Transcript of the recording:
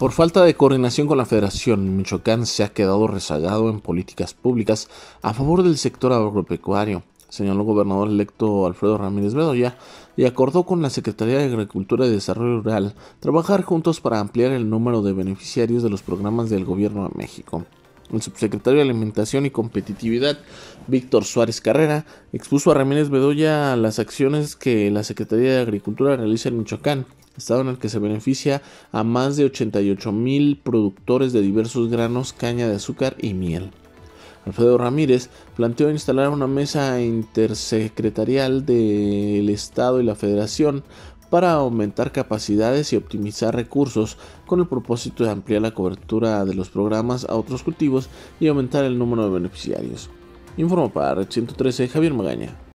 Por falta de coordinación con la Federación, Michoacán se ha quedado rezagado en políticas públicas a favor del sector agropecuario, señaló el gobernador electo Alfredo Ramírez Bedoya, y acordó con la Secretaría de Agricultura y Desarrollo Rural trabajar juntos para ampliar el número de beneficiarios de los programas del Gobierno de México. El subsecretario de Alimentación y Competitividad, Víctor Suárez Carrera, expuso a Ramírez Bedoya las acciones que la Secretaría de Agricultura realiza en Michoacán, estado en el que se beneficia a más de 88 mil productores de diversos granos, caña de azúcar y miel. Alfredo Ramírez planteó instalar una mesa intersecretarial del Estado y la Federación para aumentar capacidades y optimizar recursos con el propósito de ampliar la cobertura de los programas a otros cultivos y aumentar el número de beneficiarios. Informa para Red 113 Javier Magaña.